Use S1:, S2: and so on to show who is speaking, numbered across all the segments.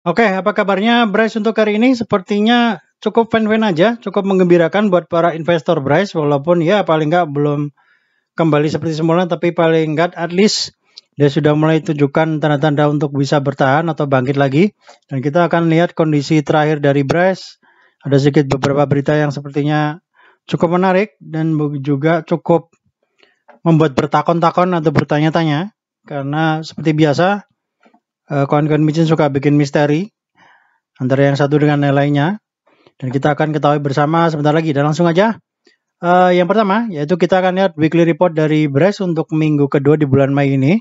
S1: Oke, apa kabarnya Bryce untuk hari ini? Sepertinya cukup fan-fan aja, cukup mengembirakan buat para investor Bryce walaupun ya paling nggak belum kembali seperti semula tapi paling nggak at least dia sudah mulai tunjukkan tanda-tanda untuk bisa bertahan atau bangkit lagi dan kita akan lihat kondisi terakhir dari Bryce ada sedikit beberapa berita yang sepertinya cukup menarik dan juga cukup membuat bertakon-takon atau bertanya-tanya karena seperti biasa Eh, kawan-kawan micin suka bikin misteri antara yang satu dengan yang lainnya dan kita akan ketahui bersama sebentar lagi dan langsung aja uh, yang pertama yaitu kita akan lihat weekly report dari Bres untuk minggu kedua di bulan Mei ini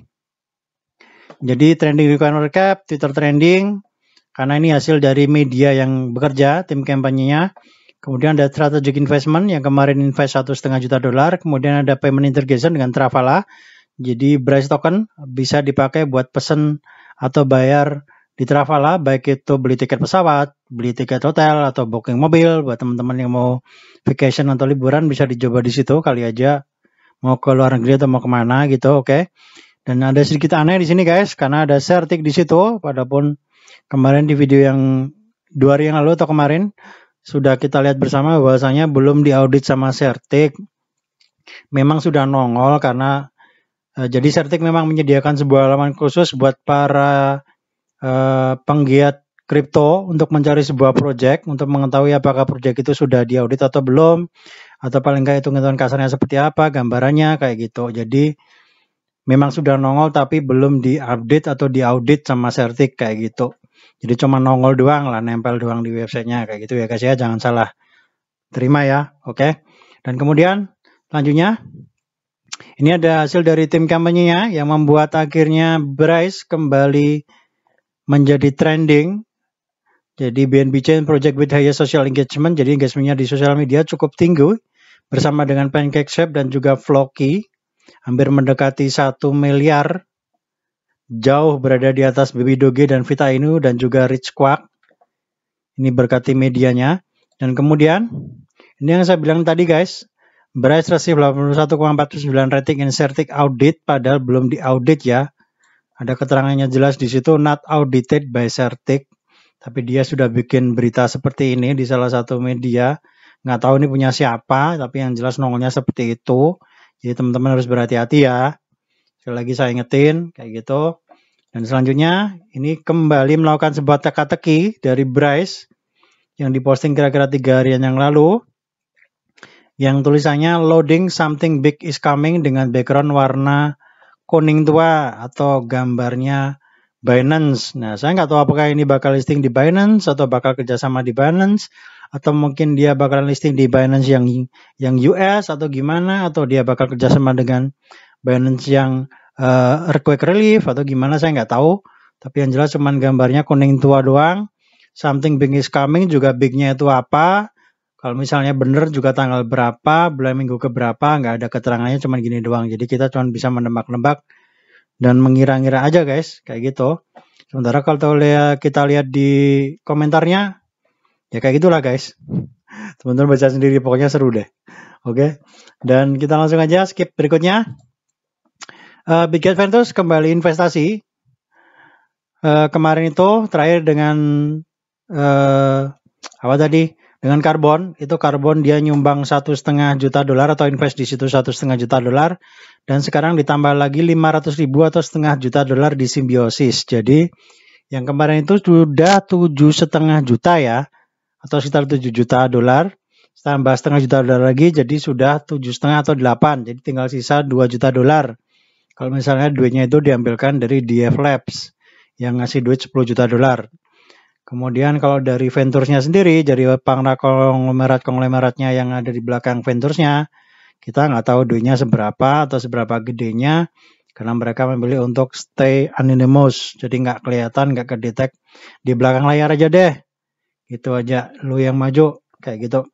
S1: jadi trending return recap Twitter trending karena ini hasil dari media yang bekerja tim kampanyenya kemudian ada strategic investment yang kemarin invest satu setengah juta dolar kemudian ada payment integration dengan Travala jadi Bres token bisa dipakai buat pesen atau bayar di Travala baik itu beli tiket pesawat, beli tiket hotel atau booking mobil buat teman-teman yang mau vacation atau liburan bisa dicoba di situ kali aja mau ke luar negeri atau mau kemana gitu, oke. Okay? Dan ada sedikit aneh di sini guys karena ada sertik di situ, padahal kemarin di video yang dua hari yang lalu atau kemarin sudah kita lihat bersama bahwasanya belum diaudit sama sertik. Memang sudah nongol karena Eh, jadi Certik memang menyediakan sebuah halaman khusus buat para uh, penggiat kripto untuk mencari sebuah proyek untuk mengetahui apakah proyek itu sudah diaudit atau belum atau paling nggak itu hitungan kasarnya seperti apa gambarannya kayak gitu jadi memang sudah nongol tapi belum diupdate atau diaudit sama Certik kayak gitu jadi cuma nongol doang lah nempel doang di websitenya kayak gitu ya guys ya jangan salah terima ya oke okay? dan kemudian selanjutnya ini ada hasil dari tim kampanyenya yang membuat akhirnya Bryce kembali menjadi trending. Jadi BNB Chain Project with Higher Social Engagement, jadi engagementnya di sosial media cukup tinggi bersama dengan Pancake Chef dan juga Floki, hampir mendekati satu miliar, jauh berada di atas Bibi Doge dan Vita Inu dan juga Rich Quack. Ini berkati medianya. Dan kemudian, ini yang saya bilang tadi guys, Beras resi 81,49 rating insertik audit padahal belum diaudit ya. Ada keterangannya jelas di situ not audited by Certik. Tapi dia sudah bikin berita seperti ini di salah satu media. Nggak tahu ini punya siapa, tapi yang jelas nongolnya seperti itu. Jadi teman-teman harus berhati-hati ya. Sekali lagi saya ingetin kayak gitu. Dan selanjutnya ini kembali melakukan sebuah teka-teki dari Bryce yang diposting kira-kira tiga harian yang lalu yang tulisannya loading something big is coming dengan background warna kuning tua atau gambarnya Binance. Nah, saya nggak tahu apakah ini bakal listing di Binance atau bakal kerjasama di Binance atau mungkin dia bakal listing di Binance yang yang US atau gimana atau dia bakal kerjasama dengan Binance yang uh, earthquake relief atau gimana saya nggak tahu. Tapi yang jelas cuman gambarnya kuning tua doang. Something big is coming juga bignya itu apa? Kalau misalnya benar juga tanggal berapa, bulan minggu ke berapa, nggak ada keterangannya cuma gini doang. Jadi kita cuma bisa menembak nebak dan mengira-ngira aja guys, kayak gitu. Sementara kalau kita lihat di komentarnya, ya kayak gitulah guys. Teman-teman baca sendiri, pokoknya seru deh. Oke, dan kita langsung aja skip berikutnya. Uh, Big Adventures kembali investasi. Uh, kemarin itu terakhir dengan uh, apa tadi dengan karbon, itu karbon dia nyumbang satu setengah juta dolar atau invest di situ satu setengah juta dolar. Dan sekarang ditambah lagi 500 ribu atau setengah juta dolar di simbiosis. Jadi yang kemarin itu sudah tujuh setengah juta ya atau sekitar 7 juta dolar tambah setengah juta dolar lagi jadi sudah tujuh setengah atau 8 jadi tinggal sisa 2 juta dolar kalau misalnya duitnya itu diambilkan dari DF Labs yang ngasih duit 10 juta dolar Kemudian kalau dari ventures-nya sendiri, jadi pangra konglomerat-konglomeratnya yang ada di belakang ventures-nya, kita nggak tahu duitnya seberapa atau seberapa gedenya, karena mereka memilih untuk stay anonymous, jadi nggak kelihatan, nggak kedetek di belakang layar aja deh. Itu aja, lu yang maju, kayak gitu.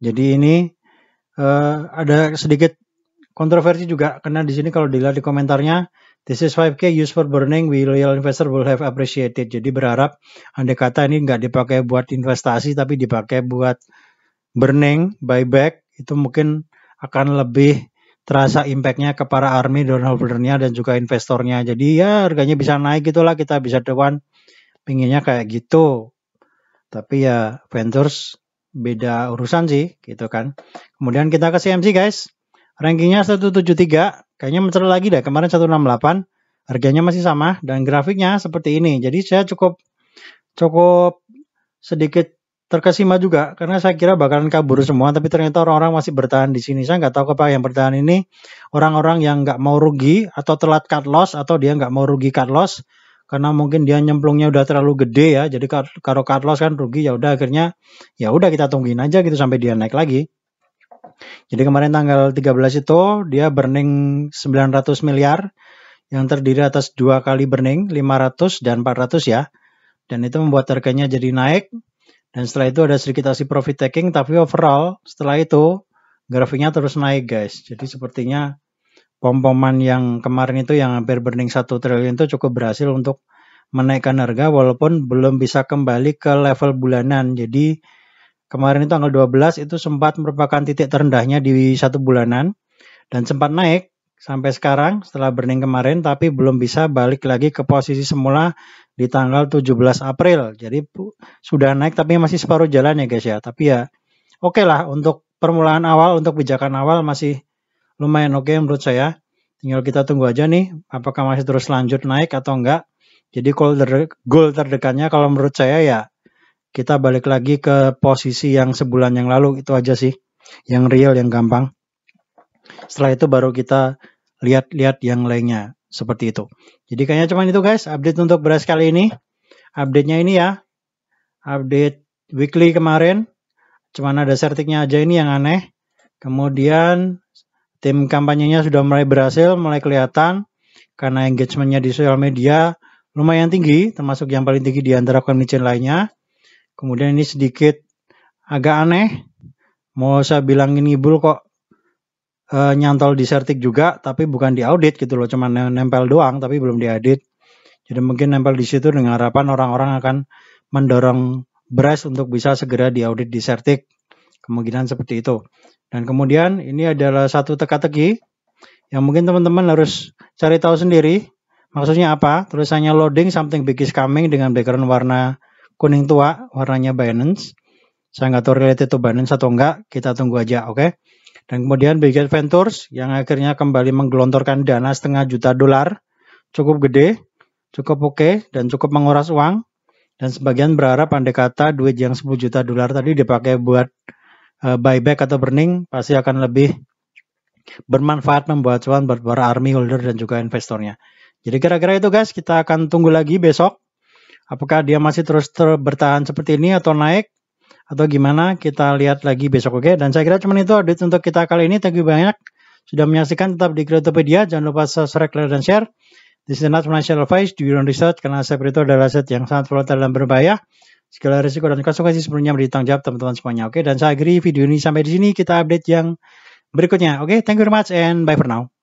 S1: Jadi ini uh, ada sedikit kontroversi juga, karena di sini kalau dilihat di komentarnya, This is 5K used for burning, we loyal investor will have appreciated. Jadi berharap andai kata ini nggak dipakai buat investasi tapi dipakai buat burning, buyback, itu mungkin akan lebih terasa impactnya ke para army dan holdernya dan juga investornya. Jadi ya harganya bisa naik gitulah kita bisa dewan pinginnya kayak gitu. Tapi ya ventures beda urusan sih gitu kan. Kemudian kita ke CMC guys. Rankingnya 173 Kayaknya menceru lagi deh kemarin 168 harganya masih sama dan grafiknya seperti ini. Jadi saya cukup cukup sedikit terkesima juga karena saya kira bakalan kabur semua tapi ternyata orang-orang masih bertahan di sini saya nggak tahu apa yang bertahan ini orang-orang yang nggak mau rugi atau telat cut loss atau dia nggak mau rugi cut loss karena mungkin dia nyemplungnya udah terlalu gede ya jadi kalau cut loss kan rugi ya udah akhirnya ya udah kita tungguin aja gitu sampai dia naik lagi jadi kemarin tanggal 13 itu dia burning 900 miliar yang terdiri atas dua kali burning 500 dan 400 ya. Dan itu membuat harganya jadi naik. Dan setelah itu ada sedikit asli profit taking tapi overall setelah itu grafiknya terus naik guys. Jadi sepertinya pom-poman yang kemarin itu yang hampir burning 1 triliun itu cukup berhasil untuk menaikkan harga walaupun belum bisa kembali ke level bulanan. Jadi Kemarin itu tanggal 12 itu sempat merupakan titik terendahnya di satu bulanan dan sempat naik sampai sekarang setelah burning kemarin tapi belum bisa balik lagi ke posisi semula di tanggal 17 April. Jadi sudah naik tapi masih separuh jalan ya guys ya. Tapi ya oke okay lah untuk permulaan awal untuk pijakan awal masih lumayan oke okay menurut saya. Tinggal kita tunggu aja nih apakah masih terus lanjut naik atau enggak. Jadi goal, goal terdekatnya kalau menurut saya ya kita balik lagi ke posisi yang sebulan yang lalu itu aja sih yang real yang gampang setelah itu baru kita lihat-lihat yang lainnya seperti itu jadi kayaknya cuman itu guys update untuk beras kali ini update-nya ini ya update weekly kemarin cuman ada sertiknya aja ini yang aneh kemudian tim kampanyenya sudah mulai berhasil mulai kelihatan karena engagementnya di sosial media lumayan tinggi termasuk yang paling tinggi di antara community lainnya Kemudian ini sedikit agak aneh. Mau saya bilang ini bul kok e, nyantol di sertik juga, tapi bukan di audit gitu loh, Cuman nempel doang, tapi belum diaudit. Jadi mungkin nempel di situ dengan harapan orang-orang akan mendorong beras untuk bisa segera diaudit di sertik. Kemungkinan seperti itu. Dan kemudian ini adalah satu teka-teki yang mungkin teman-teman harus cari tahu sendiri maksudnya apa. Tulisannya loading something big is coming dengan background warna kuning tua warnanya Binance. Saya nggak tahu related to Binance atau enggak, kita tunggu aja, oke? Okay? Dan kemudian Big Ventures yang akhirnya kembali menggelontorkan dana setengah juta dolar, cukup gede, cukup oke, okay, dan cukup menguras uang. Dan sebagian berharap andai kata duit yang 10 juta dolar tadi dipakai buat uh, buyback atau burning pasti akan lebih bermanfaat membuat cuan buat para army holder dan juga investornya. Jadi kira-kira itu guys, kita akan tunggu lagi besok Apakah dia masih terus ter bertahan seperti ini atau naik atau gimana? Kita lihat lagi besok, oke? Okay? Dan saya kira cuma itu update untuk kita kali ini. Thank you banyak sudah menyaksikan tetap di Cryptopedia. Jangan lupa subscribe, like, dan share. This is not financial advice, do your own research, karena aset itu adalah aset yang sangat volatile dan berbahaya. Segala risiko dan konsekuensi sebelumnya tanggung jawab teman-teman semuanya. Oke, okay? dan saya akhiri video ini sampai di sini. Kita update yang berikutnya. Oke, okay? thank you very much and bye for now.